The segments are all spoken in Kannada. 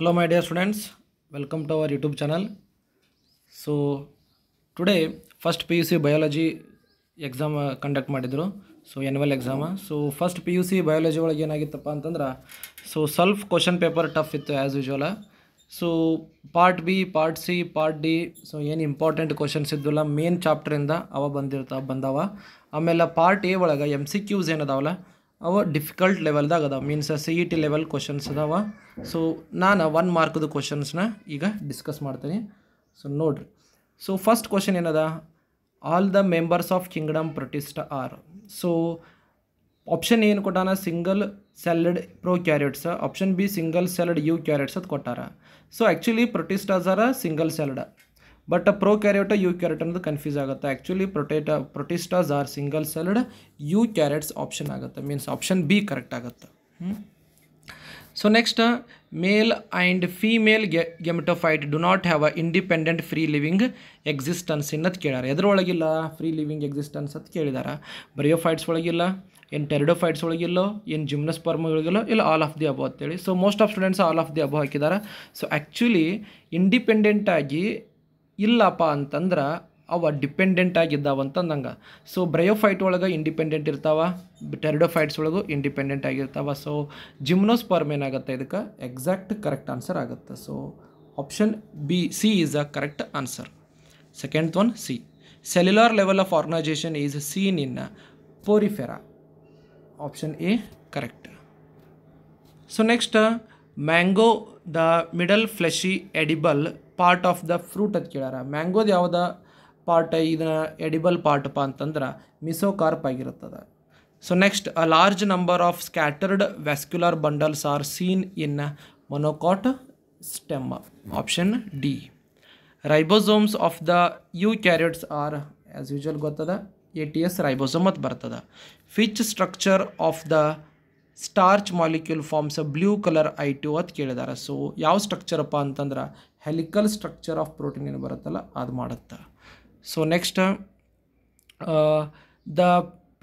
hello my welcome to our YouTube channel youtube today first P U C biology exam conduct ಮಾಡಿದರು so annual exam so first P U C biology ಒಳಗೆ ಏನಾಗಿತ್ತಪ್ಪ ಅಂತಂದ್ರೆ so self question paper tough ಇತ್ತು as usual so part B part C part D so ಏನು ಇಂಪಾರ್ಟೆಂಟ್ ಕ್ವಶನ್ಸ್ ಇದ್ವಲ್ಲ ಮೇನ್ ಚಾಪ್ಟ್ರಿಂದ ಅವ ಬಂದಿರ್ತಾವ ಬಂದವ ಆಮೇಲೆ ಪಾರ್ಟ್ ಎ ಒಳಗೆ ಎಮ್ ಸಿ ಕ್ಯೂಸ್ ಏನದಾವಲ್ಲ ಅವ ಡಿಫಿಕಲ್ಟ್ ಲೆವೆಲ್ದಾಗ ಅದಾವ means C E T level questions ಅದಾವ ಸೊ ನಾನು ಒನ್ ಮಾರ್ಕ್ದು ಕ್ವಶನ್ಸ್ನ ಈಗ ಡಿಸ್ಕಸ್ ಮಾಡ್ತೀನಿ ಸೊ ನೋಡ್ರಿ ಸೊ ಫಸ್ಟ್ ಕ್ವಶನ್ ಏನದ all the members of kingdom protist are so option ಏನು ಕೊಟ್ಟಾನ single celled prokaryotes option B single celled eukaryotes ಅದು ಕೊಟ್ಟಾರ so actually protistas are single celled but prokaryote eukaryote ಅನ್ನೋದು ಕನ್ಫ್ಯೂಸ್ ಆಗುತ್ತೆ ಆ್ಯಕ್ಚುಲಿ ಪ್ರೊಟೇಟ protistas are single celled eukaryotes option ಆಗುತ್ತೆ ಮೀನ್ಸ್ ಆಪ್ಷನ್ ಬಿ ಕರೆಕ್ಟ್ ಆಗುತ್ತೆ so next male and female ಗೆ gametophyte do not have a independent free living existence ಇನ್ನದು ಕೇಳ್ಯಾರ ಎದ್ರೊಳಗಿಲ್ಲ ಫ್ರೀ ಲಿವಿಂಗ್ ಎಕ್ಸಿಸ್ಟೆನ್ಸ್ ಅಂತ ಕೇಳಿದಾರ ಬರಿಯೋಫೈಟ್ಸ್ ಒಳಗಿಲ್ಲ ಏನು ಟೆರಿಡೋಫೈಟ್ಸ್ ಒಳಗಿಲ್ಲ ಏನು ಒಳಗಿಲ್ಲ ಇಲ್ಲ ಆಲ್ ಆಫ್ ದಿ ಅಬೋ ಅಂತೇಳಿ so most of students all of the above ಹಾಕಿದ್ದಾರೆ ಸೊ ಆ್ಯಕ್ಚುಲಿ ಇಂಡಿಪೆಂಡೆಂಟಾಗಿ ಇಲ್ಲಪ್ಪ ಅಂತಂದ್ರೆ ಅವ ಡಿಪೆಂಡೆಂಟ್ ಆಗಿದ್ದಾವ ಅಂತಂದಂಗೆ ಸೊ ಬ್ರಯೋಫೈಟ್ ಒಳಗೆ ಇಂಡಿಪೆಂಡೆಂಟ್ ಇರ್ತಾವ ಟೆರಿಡೋಫೈಟ್ಸ್ ಒಳಗೂ ಇಂಡಿಪೆಂಡೆಂಟ್ ಆಗಿರ್ತಾವ ಸೊ ಜಿಮ್ನೋಸ್ಪರ್ಮ್ ಏನಾಗುತ್ತೆ ಇದಕ್ಕೆ ಎಕ್ಸಾಕ್ಟ್ ಕರೆಕ್ಟ್ ಆನ್ಸರ್ ಆಗುತ್ತೆ so option B C is a correct answer second one C cellular level of organisation is seen in porifera option A correct so next mango the middle fleshy edible part of the fruit ಅಂತ ಕೇಳ್ಯಾರ ಮ್ಯಾಂಗೋದು ಯಾವ್ದ ಪಾರ್ಟ್ ಇದನ್ನ ಎಡಿಬಲ್ ಪಾರ್ಟಪ್ಪ ಅಂತಂದ್ರೆ ಮಿಸೋಕಾರ್ಪ್ ಆಗಿರುತ್ತದೆ so next a large number of scattered vascular bundles are seen in monocot stem option D ribosomes of the eukaryotes are as usual ಗೊತ್ತದ ಎ ಟಿ ಎಸ್ ರೈಬೋಸೋಮ್ ಅದು ಬರ್ತದೆ which structure of the starch molecule forms blue colour I two ಅಂತ ಕೇಳಿದಾರೆ ಸೊ ಯಾವ ಸ್ಟ್ರಕ್ಚರಪ್ಪ ಅಂತಂದ್ರೆ ಹೆಲಿಕಲ್ ಸ್ಟ್ರಕ್ಚರ್ ಆಫ್ ಪ್ರೋಟೀನ್ ಏನು ಬರುತ್ತಲ್ಲ ಅದು ಮಾಡುತ್ತೆ so next the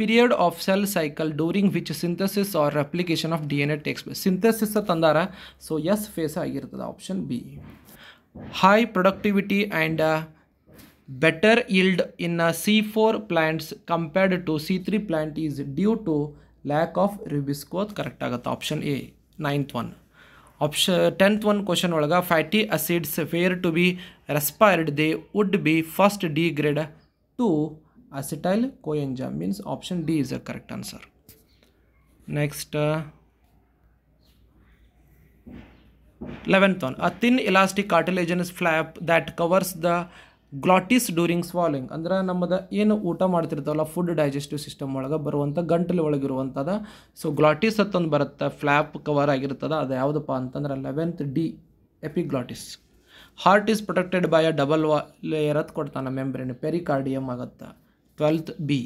period of cell cycle during which synthesis or replication of D N A takes synthesis ತಂದಾರ ಸೊ ಎಸ್ ಫೇಸ್ ಆಗಿರ್ತದೆ option B high productivity and better yield in C four plants compared to C three plant is due to lack of RuBisCO correct ಆಗುತ್ತೆ option A ninth one option tenth one question fatty acids were to be respired they would be first D grade to acetyl coenzyme mean option D is a correct answer next eleventh one a thin elastic cartilaginous flap that covers the glottis during swallowing ಅಂದರೆ ನಮ್ಮದು ಏನು ಊಟ ಮಾಡ್ತಿರ್ತಾವಲ್ಲ ಫುಡ್ ಡೈಜೆಸ್ಟಿವ್ ಸಿಸ್ಟಮ್ ಒಳಗೆ ಬರುವಂಥ ಗಂಟಲು ಒಳಗಿರುವಂಥದ್ದು ಸೊ ಗ್ಲಾಟಿಸ್ ಅಂತಂದು ಬರುತ್ತೆ ಫ್ಲ್ಯಾಪ್ ಕವರ್ ಆಗಿರ್ತದೆ ಅದು ಯಾವುದಪ್ಪ ಅಂತಂದ್ರೆ eleventh D epiglottis heart is protected by a double ವಾ ಲೇಯರ್ ಅಂತ ಕೊಡ್ತಾನೆ ಮೆಂಬ್ರೇನ್ ಪೆರಿಕಾರ್ಡಿಯಮ್ ಆಗುತ್ತೆ twelfth B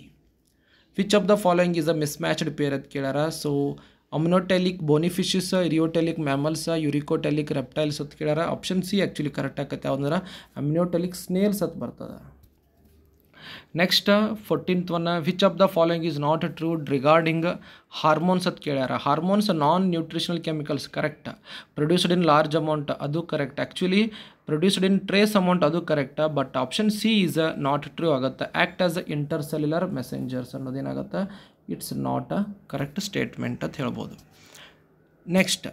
which of the following is a matched pair ಅಂತ ಕೇಳ್ಯಾರ ಸೊ ಅಮ್ನೋಟೆಲಿಕ್ ಬೋನಿಫಿಶಸ್ ಇರಿಯೋಟೆಲಿಕ್ ಮ್ಯಾಮಲ್ಸ ಯುರಿಕೋಟೆಲಿಕ್ ರೆಪ್ಟೈಲ್ಸ್ ಅಂತ ಕೇಳ್ಯಾರ ಆಪ್ಷನ್ ಸಿ ಆ್ಯಕ್ಚುಲಿ ಕರೆಕ್ಟ್ ಆಗತ್ತೆ ಅವಂದ್ರೆ ಅಮ್ನೋಟೆಲಿಕ್ ಸ್ನೇಲ್ಸ್ ಅಂತ ಬರ್ತದೆ next fourteenth one which of the following is not true regarding hormones ಅಂತ ಕೇಳ್ಯಾರ hormones non nutritional chemicals correct produced in large amount ಅದು correct actually produced in trace amount ಅದು correct but option C is a not true ಆಗುತ್ತೆ act as a intercellular messengers ಅನ್ನೋದೇನಾಗುತ್ತೆ it's not a correct statement ಅಂತ ಹೇಳ್ಬೋದು next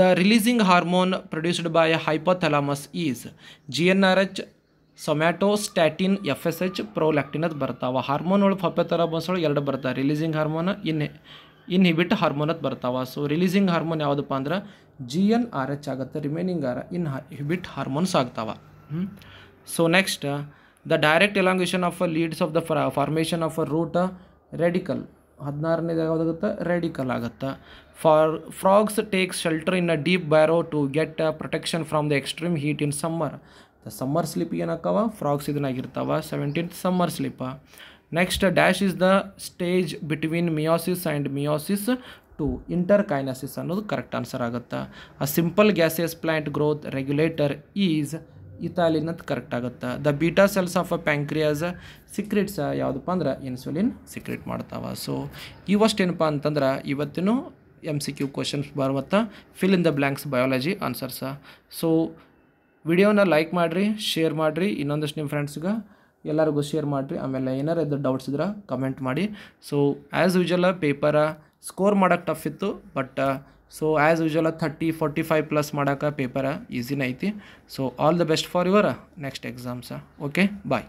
the releasing hormone produced by a hypothalamus is G N R H somatostatin F S H prolactin ಅದು ಬರ್ತಾವ ಹಾರ್ಮೋನ್ ಒಳಗೆ ಹಪ್ಪೆ ಥರ ಎರಡು ಬರ್ತಾವೆ releasing hormone in inhibit hormone ಅಂತ ಬರ್ತಾವೆ ಸೊ ರಿಲೀಸಿಂಗ್ ಹಾರ್ಮೋನ್ ಯಾವುದಪ್ಪ ಅಂದ್ರೆ ಜಿ ಎನ್ ಆರ್ ಎಚ್ ಆಗುತ್ತೆ remaining are inhibit hormones ಆಗ್ತಾವೆ so next the direct elongation of a leads of the formation of a root radicle ಹದಿನಾರನೇದು ಯಾವುದಾಗುತ್ತೆ ರೆಡಿಕಲ್ ಆಗುತ್ತೆ for frogs takes shelter in a deep burrow to get a protection from the extreme heat in summer the summer sleep ಏನಾಕವ ಫ್ರಾಗ್ಸ್ ಇದನ್ನಾಗಿರ್ತಾವೆ seventeenth summer sleep next dash is the stage between meiosis and meiosis two inter ಅನ್ನೋದು ಕರೆಕ್ಟ್ ಆನ್ಸರ್ ಆಗುತ್ತೆ a simple gaseous plant growth regulator is ethylene ಅಂತ ಕರೆಕ್ಟ್ ಆಗುತ್ತೆ the beta cells of a pancreas secretes ಯಾವುದಪ್ಪ ಅಂದ್ರೆ ಇನ್ಸುಲಿನ್ ಸಿಕ್ರೆಟ್ ಮಾಡ್ತಾವೆ ಸೊ ಇವಷ್ಟೇನಪ್ಪ ಅಂತಂದ್ರೆ ಇವತ್ತಿನೂ M C Q questions ಬರುವತ್ತ fill in the blanks biology answers so ವಿಡಿಯೋನ ಲೈಕ್ ಮಾಡಿರಿ ಶೇರ್ ಮಾಡಿರಿ ಇನ್ನೊಂದಷ್ಟು ನಿಮ್ಮ ಫ್ರೆಂಡ್ಸ್ಗೆ ಎಲ್ಲರಿಗೂ ಶೇರ್ ಮಾಡಿರಿ ಆಮೇಲೆ ಏನಾರು ಇದು ಡೌಟ್ಸ್ ಇದ್ರೆ ಕಮೆಂಟ್ ಮಾಡಿ ಸೊ ಆ್ಯಸ್ ಯೂಶುವಲ ಪೇಪರ ಸ್ಕೋರ್ ಮಾಡೋಕ್ಕೆ ಟಫ್ ಇತ್ತು but so as ಯೂಶುವಲ thirty forty five plus ಮಾಡೋಕೆ ಪೇಪರ ಈಸಿನ ಐತಿ so all the best for your next exams okay bye